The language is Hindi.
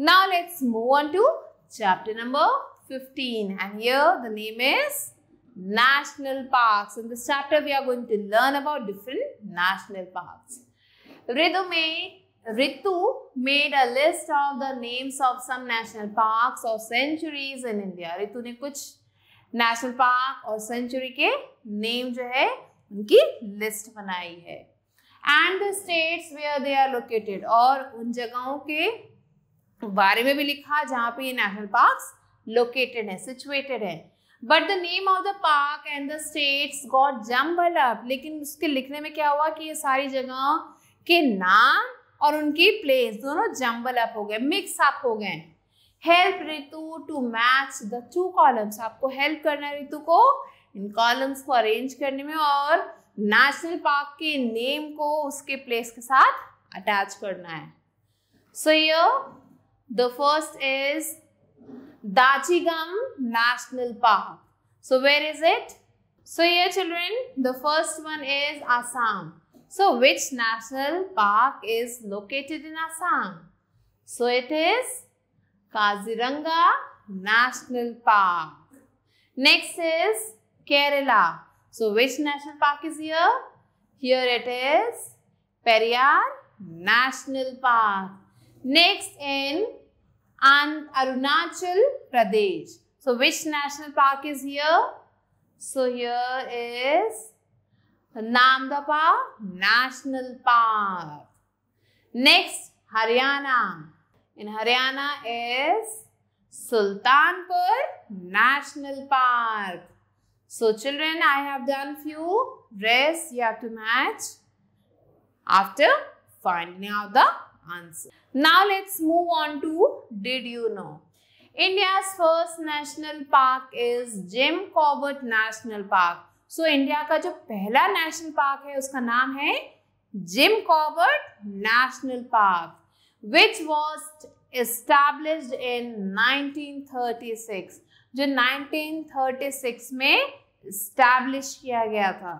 Now let's move on to chapter number 15 and here the name is National Parks. In this chapter we are going to learn about different national parks. Ritu made, Ritu made a list of the names of some national parks or centuries in India. Ritu ne kuch national park or century ke name jo hai unki list banayi hai. And the states where they are located or un jagahon ke बारे में भी लिखा जहाँ पे ये नेशनल पार्क लोकेटेड है सिचुएटेड है but the name of the park and the states got jumble up लेकिन उसके लिखने में क्या हुआ कि ये सारी जगह के नाम और उनकी प्लेस दोनों जम्बल अप हो गए मिक्स अप हो गए help Ritu to match the two columns आपको हेल्प करना है ऋतु को इन कॉलम्स को अरेंज करने में और नेशनल पार्क के नेम को उसके प्लेस के साथ अटैच करना है so so, The first is Dachigam National Park. So where is it? So here children, the first one is Assam. So which national park is located in Assam? So it is Kaziranga National Park. Next is Kerala. So which national park is here? Here it is Periyar National Park. Next in and Arunachal Pradesh. So which national park is here? So here is Namdapa National Park. Next, Haryana. In Haryana is Sultanpur National Park. So children, I have done few. Rest you have to match after finding out the answer. Now let's move on to Did you know? India's first national park is Jim Corbett National Park. So so, India का जो पहला नेशनल पार्क है उसका नाम है Jim Corbett national park which was established in 1936 जो 1936 में स्टैब्लिश किया गया था